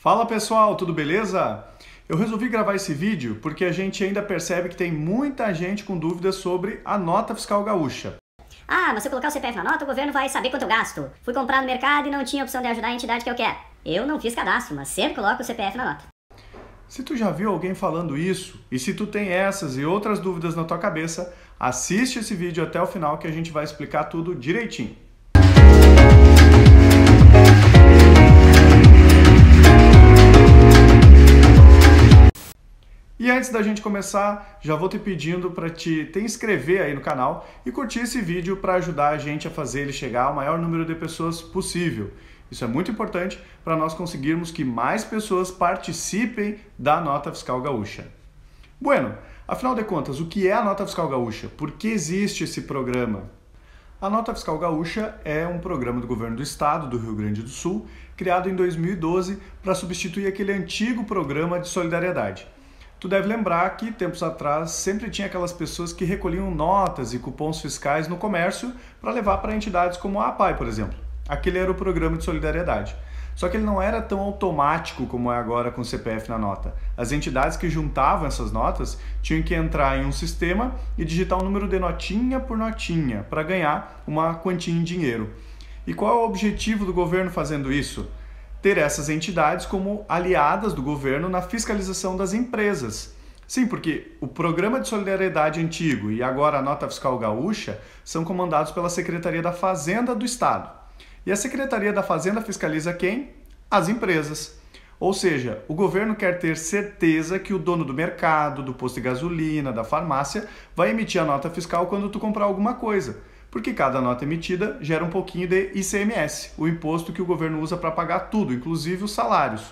Fala pessoal, tudo beleza? Eu resolvi gravar esse vídeo porque a gente ainda percebe que tem muita gente com dúvidas sobre a nota fiscal gaúcha. Ah, mas se eu colocar o CPF na nota, o governo vai saber quanto eu gasto. Fui comprar no mercado e não tinha opção de ajudar a entidade que eu quero. Eu não fiz cadastro, mas sempre coloco o CPF na nota. Se tu já viu alguém falando isso, e se tu tem essas e outras dúvidas na tua cabeça, assiste esse vídeo até o final que a gente vai explicar tudo direitinho. antes da gente começar, já vou te pedindo para te, te inscrever aí no canal e curtir esse vídeo para ajudar a gente a fazer ele chegar ao maior número de pessoas possível. Isso é muito importante para nós conseguirmos que mais pessoas participem da nota fiscal gaúcha. Bueno, afinal de contas, o que é a nota fiscal gaúcha? Por que existe esse programa? A Nota Fiscal Gaúcha é um programa do governo do estado do Rio Grande do Sul, criado em 2012 para substituir aquele antigo programa de solidariedade. Tu deve lembrar que tempos atrás sempre tinha aquelas pessoas que recolhiam notas e cupons fiscais no comércio para levar para entidades como a APAI, por exemplo. Aquele era o programa de solidariedade. Só que ele não era tão automático como é agora com o CPF na nota. As entidades que juntavam essas notas tinham que entrar em um sistema e digitar o um número de notinha por notinha para ganhar uma quantia em dinheiro. E qual é o objetivo do governo fazendo isso? ter essas entidades como aliadas do governo na fiscalização das empresas. Sim, porque o Programa de Solidariedade antigo e agora a Nota Fiscal Gaúcha são comandados pela Secretaria da Fazenda do Estado. E a Secretaria da Fazenda fiscaliza quem? As empresas. Ou seja, o governo quer ter certeza que o dono do mercado, do posto de gasolina, da farmácia, vai emitir a nota fiscal quando tu comprar alguma coisa porque cada nota emitida gera um pouquinho de ICMS, o imposto que o governo usa para pagar tudo, inclusive os salários.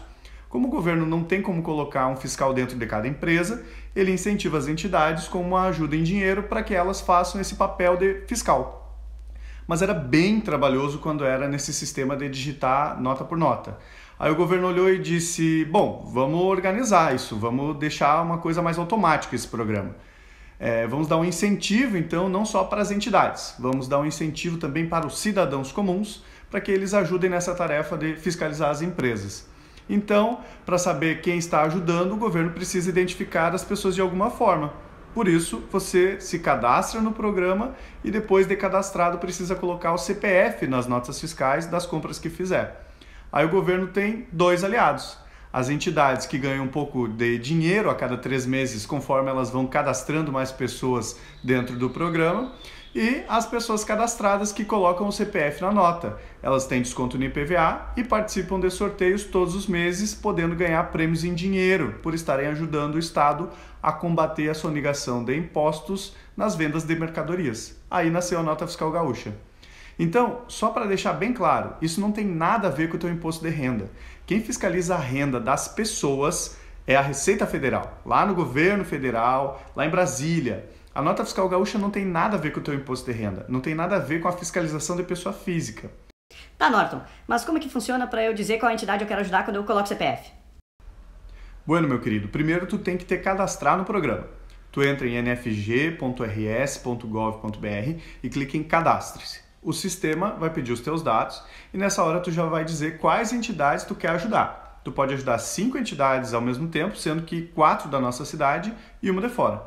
Como o governo não tem como colocar um fiscal dentro de cada empresa, ele incentiva as entidades com uma ajuda em dinheiro para que elas façam esse papel de fiscal. Mas era bem trabalhoso quando era nesse sistema de digitar nota por nota. Aí o governo olhou e disse: Bom, vamos organizar isso, vamos deixar uma coisa mais automática esse programa. É, vamos dar um incentivo, então, não só para as entidades, vamos dar um incentivo também para os cidadãos comuns, para que eles ajudem nessa tarefa de fiscalizar as empresas. Então, para saber quem está ajudando, o governo precisa identificar as pessoas de alguma forma. Por isso, você se cadastra no programa e depois de cadastrado precisa colocar o CPF nas notas fiscais das compras que fizer. Aí o governo tem dois aliados as entidades que ganham um pouco de dinheiro a cada três meses, conforme elas vão cadastrando mais pessoas dentro do programa. E as pessoas cadastradas que colocam o CPF na nota. Elas têm desconto no IPVA e participam de sorteios todos os meses, podendo ganhar prêmios em dinheiro por estarem ajudando o Estado a combater a sonegação de impostos nas vendas de mercadorias. Aí nasceu a nota fiscal gaúcha. Então, só para deixar bem claro, isso não tem nada a ver com o teu imposto de renda. Quem fiscaliza a renda das pessoas é a Receita Federal, lá no governo federal, lá em Brasília. A nota fiscal gaúcha não tem nada a ver com o teu imposto de renda, não tem nada a ver com a fiscalização de pessoa física. Tá, Norton, mas como é que funciona para eu dizer qual entidade eu quero ajudar quando eu coloco CPF? Bueno, meu querido, primeiro tu tem que te cadastrar no programa. Tu entra em nfg.rs.gov.br e clica em cadastre-se o sistema vai pedir os teus dados e nessa hora tu já vai dizer quais entidades tu quer ajudar. Tu pode ajudar cinco entidades ao mesmo tempo, sendo que quatro da nossa cidade e uma de fora.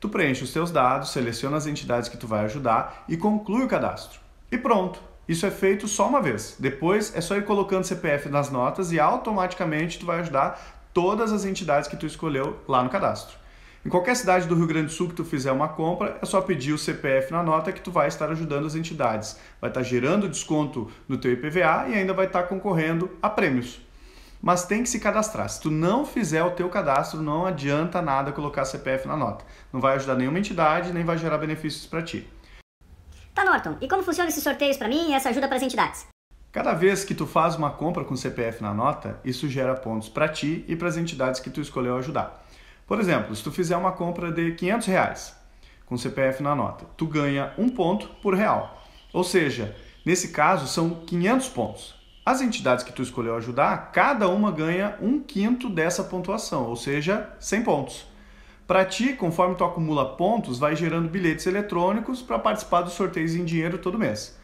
Tu preenche os teus dados, seleciona as entidades que tu vai ajudar e conclui o cadastro. E pronto, isso é feito só uma vez. Depois é só ir colocando CPF nas notas e automaticamente tu vai ajudar todas as entidades que tu escolheu lá no cadastro. Em qualquer cidade do Rio Grande do Sul que tu fizer uma compra, é só pedir o CPF na nota que tu vai estar ajudando as entidades. Vai estar gerando desconto no teu IPVA e ainda vai estar concorrendo a prêmios. Mas tem que se cadastrar. Se tu não fizer o teu cadastro, não adianta nada colocar CPF na nota. Não vai ajudar nenhuma entidade, nem vai gerar benefícios para ti. Tá, Norton. E como funciona esses sorteios para mim e essa ajuda para as entidades? Cada vez que tu faz uma compra com CPF na nota, isso gera pontos para ti e para as entidades que tu escolheu ajudar. Por exemplo, se tu fizer uma compra de 500 reais com CPF na nota, tu ganha um ponto por real. Ou seja, nesse caso são 500 pontos. As entidades que tu escolheu ajudar, cada uma ganha um quinto dessa pontuação, ou seja, 100 pontos. Para ti, conforme tu acumula pontos, vai gerando bilhetes eletrônicos para participar dos sorteios em dinheiro todo mês.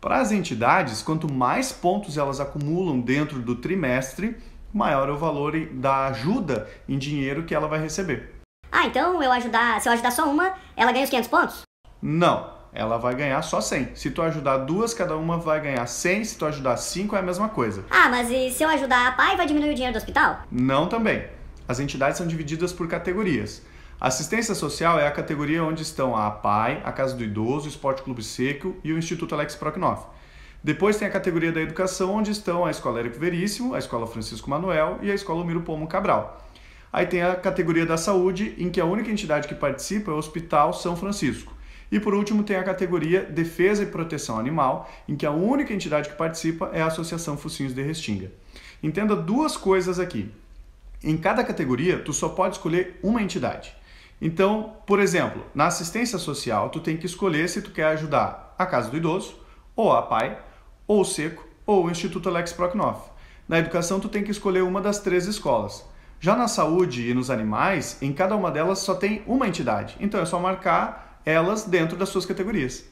Para as entidades, quanto mais pontos elas acumulam dentro do trimestre, maior é o valor da ajuda em dinheiro que ela vai receber. Ah, então eu ajudar, se eu ajudar só uma, ela ganha os 500 pontos? Não, ela vai ganhar só 100. Se tu ajudar duas, cada uma vai ganhar 100. Se tu ajudar cinco, é a mesma coisa. Ah, mas e se eu ajudar a pai, vai diminuir o dinheiro do hospital? Não também. As entidades são divididas por categorias. Assistência social é a categoria onde estão a APAI, a Casa do Idoso, o Esporte Clube Seco e o Instituto Alex Proknoff. Depois tem a categoria da educação, onde estão a Escola Érico Veríssimo, a Escola Francisco Manuel e a Escola Miro Pomo Cabral. Aí tem a categoria da saúde, em que a única entidade que participa é o Hospital São Francisco. E por último tem a categoria Defesa e Proteção Animal, em que a única entidade que participa é a Associação Focinhos de Restinga. Entenda duas coisas aqui. Em cada categoria, tu só pode escolher uma entidade. Então, por exemplo, na assistência social, tu tem que escolher se tu quer ajudar a casa do idoso, ou a PAI, ou o SECO, ou o Instituto Alex Proknoff. Na educação, tu tem que escolher uma das três escolas. Já na saúde e nos animais, em cada uma delas só tem uma entidade. Então é só marcar elas dentro das suas categorias.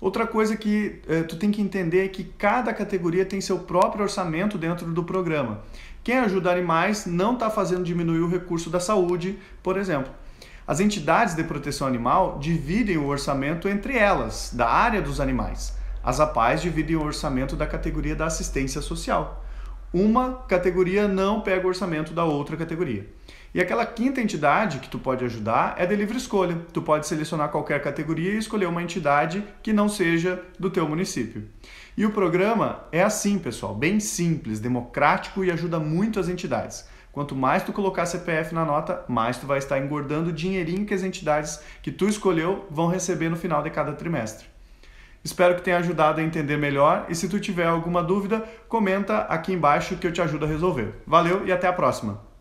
Outra coisa que eh, tu tem que entender é que cada categoria tem seu próprio orçamento dentro do programa. Quem ajuda animais não está fazendo diminuir o recurso da saúde, por exemplo. As entidades de proteção animal dividem o orçamento entre elas, da área dos animais. As APAES dividem o orçamento da categoria da assistência social. Uma categoria não pega o orçamento da outra categoria. E aquela quinta entidade que tu pode ajudar é de livre escolha. Tu pode selecionar qualquer categoria e escolher uma entidade que não seja do teu município. E o programa é assim, pessoal, bem simples, democrático e ajuda muito as entidades. Quanto mais tu colocar CPF na nota, mais tu vai estar engordando o dinheirinho que as entidades que tu escolheu vão receber no final de cada trimestre. Espero que tenha ajudado a entender melhor e se tu tiver alguma dúvida, comenta aqui embaixo que eu te ajudo a resolver. Valeu e até a próxima!